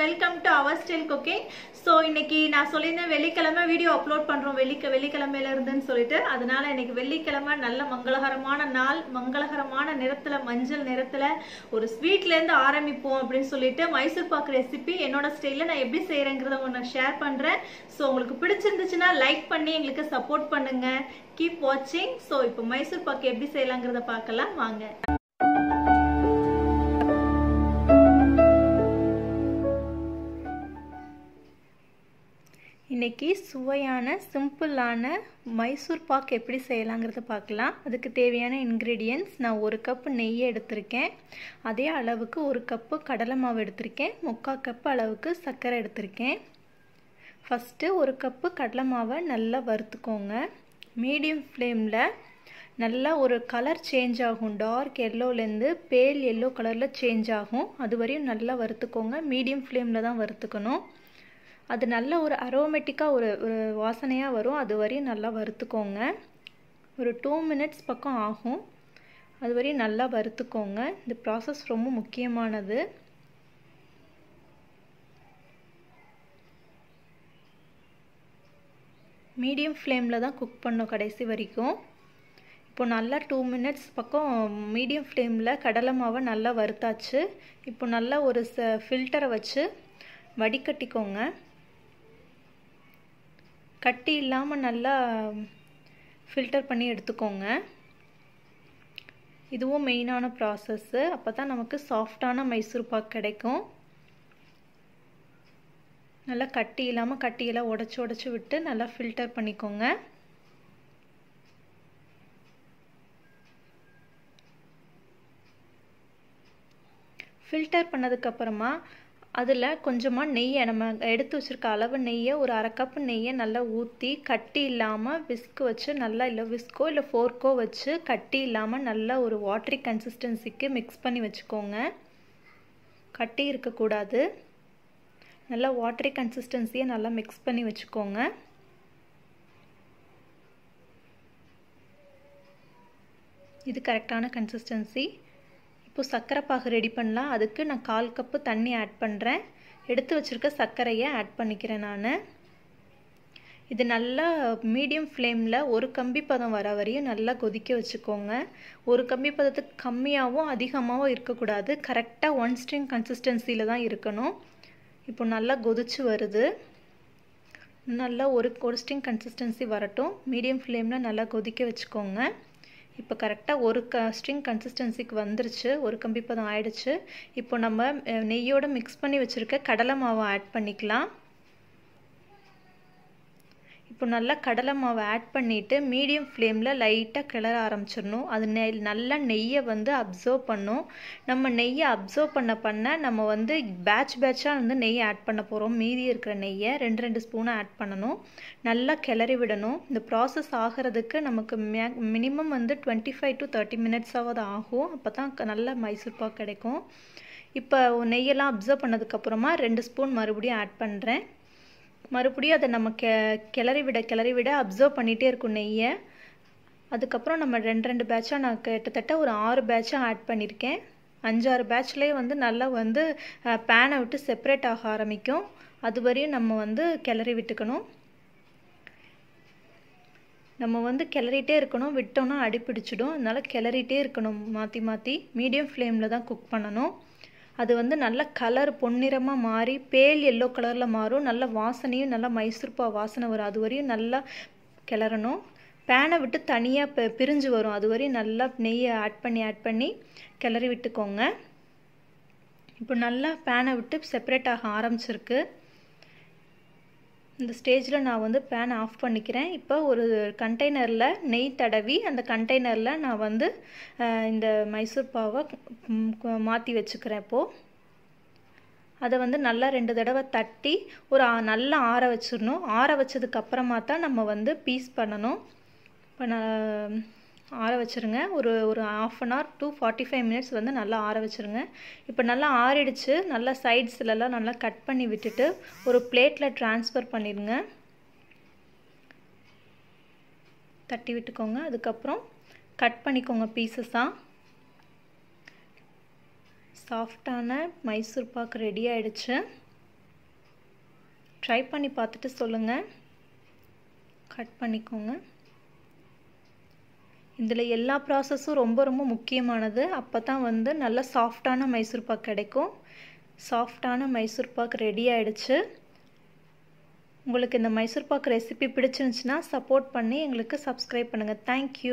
welcome to our style cooking so இன்னைக்கு நான் சொல்லியிருந்தேன் வெள்ளிக்கிழமை வீடியோ அப்லோட் பண்ணுறோம் வெள்ளிக்க வெள்ளிக்கிழமையில இருந்துன்னு சொல்லிட்டு அதனால இன்னைக்கு வெள்ளிக்கிழமை நல்ல மங்களகரமான நாள் மங்களகரமான நிறத்தில் மஞ்சள் நிறத்தில் ஒரு ஸ்வீட்லேருந்து ஆரம்பிப்போம் அப்படின்னு சொல்லிட்டு மைசூர் பாக்கு ரெசிபி என்னோட ஸ்டைலில் நான் எப்படி செய்கிறேங்கிறத ஒன்று ஷேர் பண்ணுறேன் ஸோ உங்களுக்கு பிடிச்சிருந்துச்சுன்னா லைக் பண்ணி எங்களுக்கு சப்போர்ட் பண்ணுங்கள் கீப் வாட்சிங் ஸோ இப்போ மைசூர் பாக்கு எப்படி செய்யலாங்கிறத பார்க்கலாம் வாங்க இன்னைக்கு சுவையான சிம்பிளான மைசூர் பாக் எப்படி செய்யலாங்கிறத பார்க்கலாம் அதுக்கு தேவையான இன்க்ரீடியன்ஸ் நான் ஒரு கப்பு நெய்யை எடுத்திருக்கேன் அதே அளவுக்கு ஒரு கப்பு கடலை மாவு எடுத்திருக்கேன் முக்கால் கப்பு அளவுக்கு சர்க்கரை எடுத்திருக்கேன் ஃபஸ்ட்டு ஒரு கப்பு கடலை மாவை நல்லா வறுத்துக்கோங்க மீடியம் ஃப்ளேமில் நல்லா ஒரு கலர் சேஞ்ச் ஆகும் டார்க் எல்லோலேருந்து பேல் எல்லோ கலரில் சேஞ்ச் ஆகும் அது வரையும் நல்லா வறுத்துக்கோங்க மீடியம் ஃப்ளேமில் தான் வறுத்துக்கணும் அது நல்ல ஒரு அரோமேட்டிக்காக ஒரு ஒரு வாசனையாக வரும் அது வரையும் நல்லா வறுத்துக்கோங்க ஒரு டூ மினிட்ஸ் பக்கம் ஆகும் அது வரையும் நல்லா வறுத்துக்கோங்க இந்த ப்ராசஸ் ரொம்ப முக்கியமானது மீடியம் ஃப்ளேமில் தான் குக் பண்ணும் கடைசி வரைக்கும் இப்போ நல்லா டூ மினிட்ஸ் பக்கம் மீடியம் ஃப்ளேமில் கடலை மாவை நல்லா வறுத்தாச்சு இப்போ நல்லா ஒரு ச ஃபில்டரை வச்சு வடிகட்டிக்கோங்க கட்டி இல்லாமல் நல்லா ஃபில்டர் பண்ணி எடுத்துக்கோங்க இதுவும் மெயினான ப்ராசஸ்ஸு அப்போ தான் நமக்கு சாஃப்டான மைசூர் பாக் கிடைக்கும் நல்லா கட்டி இல்லாமல் கட்டியெல்லாம் உடச்சி உடச்சி விட்டு நல்லா ஃபில்டர் பண்ணிக்கோங்க ஃபில்டர் பண்ணதுக்கப்புறமா அதில் கொஞ்சமாக நெய்யை நம்ம எடுத்து வச்சுருக்க அளவு நெய்யை ஒரு அரை நெய்யை நல்லா ஊற்றி கட்டி இல்லாமல் விஸ்க் வச்சு நல்லா இல்லை விஸ்கோ இல்லை ஃபோர்க்கோ வச்சு கட்டி இல்லாமல் நல்லா ஒரு வாட்ரி கன்சிஸ்டன்சிக்கு மிக்ஸ் பண்ணி வச்சுக்கோங்க கட்டி இருக்கக்கூடாது நல்லா வாட்ரி கன்சிஸ்டன்சியை நல்லா மிக்ஸ் பண்ணி வச்சுக்கோங்க இது கரெக்டான கன்சிஸ்டன்சி இப்போது சர்க்கரை பாகு ரெடி பண்ணலாம் அதுக்கு நான் கால் கப்பு தண்ணி ஆட் பண்ணுறேன் எடுத்து வச்சுருக்க சர்க்கரையை ஆட் பண்ணிக்கிறேன் நான் இது நல்லா மீடியம் ஃப்ளேமில் ஒரு கம்பி பதம் வர வரையும் நல்லா கொதிக்க வச்சுக்கோங்க ஒரு கம்பி பதத்துக்கு கம்மியாகவும் அதிகமாகவும் இருக்கக்கூடாது கரெக்டாக ஒன் ஸ்ட்ரிங் கன்சிஸ்டன்சியில் தான் இருக்கணும் இப்போ நல்லா கொதிச்சு வருது நல்லா ஒரு ஒரு ஸ்ட்ரிங் கன்சிஸ்டன்சி வரட்டும் மீடியம் ஃப்ளேமில் நல்லா கொதிக்க வச்சுக்கோங்க இப்போ கரெக்டாக ஒரு க ஸ்ட்ரிங் கன்சிஸ்டன்சிக்கு வந்துருச்சு ஒரு கம்பி பதம் ஆயிடுச்சு இப்போ நம்ம நெய்யோடு மிக்ஸ் பண்ணி வச்சுருக்க கடலை மாவை ஆட் பண்ணிக்கலாம் இப்போ நல்லா கடலை மாவை ஆட் பண்ணிவிட்டு மீடியம் ஃப்ளேமில் லைட்டாக கிளற ஆரம்பிச்சிடணும் அது நெ நல்லா நெய்யை வந்து அப்சர்வ் பண்ணும் நம்ம நெய்யை அப்சர்வ் பண்ண பண்ண நம்ம வந்து பேட்ச் பேட்சாக வந்து நெய் ஆட் பண்ண போகிறோம் மீதி இருக்கிற நெய்யை ரெண்டு ரெண்டு ஸ்பூனை ஆட் பண்ணணும் நல்லா கிளறி விடணும் இந்த ப்ராசஸ் ஆகிறதுக்கு நமக்கு மே மினிமம் வந்து டுவெண்ட்டி ஃபைவ் டு தேர்ட்டி மினிட்ஸாவது ஆகும் அப்போ தான் நல்ல மைசூர்பாக் கிடைக்கும் இப்போ நெய்யெல்லாம் அப்சர்வ் பண்ணதுக்கப்புறமா ரெண்டு ஸ்பூன் மறுபடியும் ஆட் பண்ணுறேன் மறுபடியும் அதை நம்ம கெ கிளறி விட கிளறி விட அப்சர்வ் பண்ணிகிட்டே இருக்கும் நெய்யை அதுக்கப்புறம் நம்ம ரெண்டு ரெண்டு பேட்சாக நான் கிட்டத்தட்ட ஒரு ஆறு பேட்சாக ஆட் பண்ணியிருக்கேன் அஞ்சாறு பேட்ச்லேயே வந்து நல்லா வந்து பேனை விட்டு செப்பரேட் ஆக ஆரம்பிக்கும் அது வரையும் நம்ம வந்து கிளறி விட்டுக்கணும் நம்ம வந்து கிளறிட்டே இருக்கணும் விட்டோம்னா அடிப்பிடிச்சிடும் அதனால் கிளறிட்டே இருக்கணும் மாற்றி மாற்றி மீடியம் ஃப்ளேமில் தான் குக் பண்ணணும் அது வந்து நல்ல கலர் பொன்னிறமாக மாறி பேல் எல்லோ கலரில் மாறும் நல்ல வாசனையும் நல்லா மைசூர்பா வாசனை வரும் அது வரையும் நல்லா கிளறணும் பேனை விட்டு தனியாக பிரிஞ்சு வரும் அது வரையும் நல்லா நெய்யை ஆட் பண்ணி ஆட் பண்ணி கிளறி விட்டுக்கோங்க இப்போ நல்லா பேனை விட்டு செப்பரேட் ஆக ஆரம்பிச்சிருக்கு இந்த ஸ்டேஜில் நான் வந்து பேன் ஆஃப் பண்ணிக்கிறேன் இப்போ ஒரு கண்டெய்னரில் நெய் தடவி அந்த கண்டெய்னரில் நான் வந்து இந்த மைசூர் பாவை மாற்றி வச்சுக்கிறேன் இப்போது அதை வந்து நல்லா ரெண்டு தடவை தட்டி ஒரு நல்லா ஆற வச்சிடணும் ஆற வச்சதுக்கப்புறமா தான் நம்ம வந்து பீஸ் பண்ணணும் இப்போ நான் ஆற வச்சுருங்க ஒரு ஒரு half an hour to forty five minutes வந்து நல்லா ஆற வச்சுருங்க இப்போ நல்லா ஆறிடுச்சு நல்லா சைட்ஸ்லலாம் நல்லா கட் பண்ணி விட்டுட்டு ஒரு பிளேட்டில் ட்ரான்ஸ்ஃபர் பண்ணிடுங்க தட்டி விட்டுக்கோங்க அதுக்கப்புறம் கட் பண்ணிக்கோங்க பீசஸாக சாஃப்டான மைசூர் பாக்கு ரெடி ஆகிடுச்சு ட்ரை பண்ணி பார்த்துட்டு சொல்லுங்கள் கட் பண்ணிக்கோங்க இதில் எல்லா ப்ராசஸும் ரொம்ப ரொம்ப முக்கியமானது அப்போ தான் வந்து நல்ல சாஃப்டான மைசூர் கிடைக்கும் சாஃப்டான மைசூர் ரெடி ஆகிடுச்சு உங்களுக்கு இந்த மைசூர் ரெசிபி பிடிச்சிருந்துச்சுன்னா சப்போர்ட் பண்ணி எங்களுக்கு சப்ஸ்கிரைப் பண்ணுங்கள் தேங்க்யூ